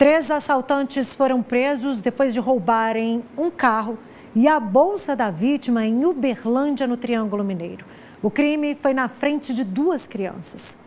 Três assaltantes foram presos depois de roubarem um carro e a bolsa da vítima em Uberlândia, no Triângulo Mineiro. O crime foi na frente de duas crianças.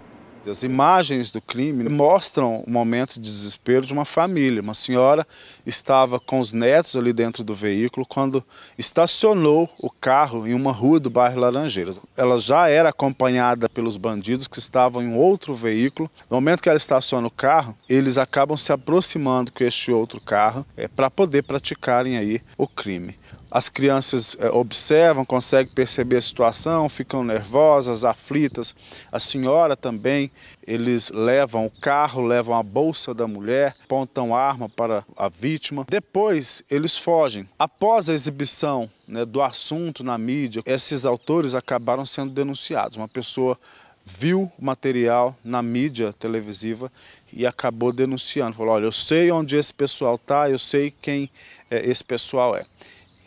As imagens do crime mostram o momento de desespero de uma família. Uma senhora estava com os netos ali dentro do veículo quando estacionou o carro em uma rua do bairro Laranjeiras. Ela já era acompanhada pelos bandidos que estavam em outro veículo. No momento que ela estaciona o carro, eles acabam se aproximando com este outro carro é, para poder praticarem aí o crime. As crianças é, observam, conseguem perceber a situação, ficam nervosas, aflitas. A senhora também. Eles levam o carro, levam a bolsa da mulher, apontam arma para a vítima. Depois, eles fogem. Após a exibição né, do assunto na mídia, esses autores acabaram sendo denunciados. Uma pessoa viu o material na mídia televisiva e acabou denunciando. Falou: olha, eu sei onde esse pessoal está, eu sei quem é, esse pessoal é.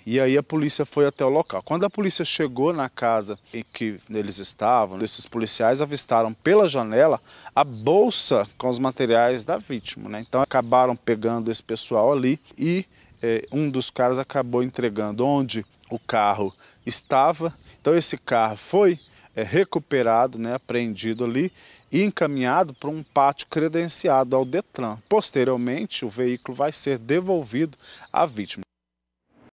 E aí a polícia foi até o local. Quando a polícia chegou na casa em que eles estavam, esses policiais avistaram pela janela a bolsa com os materiais da vítima. Né? Então acabaram pegando esse pessoal ali e eh, um dos caras acabou entregando onde o carro estava. Então esse carro foi é, recuperado, né, apreendido ali e encaminhado para um pátio credenciado ao Detran. Posteriormente, o veículo vai ser devolvido à vítima.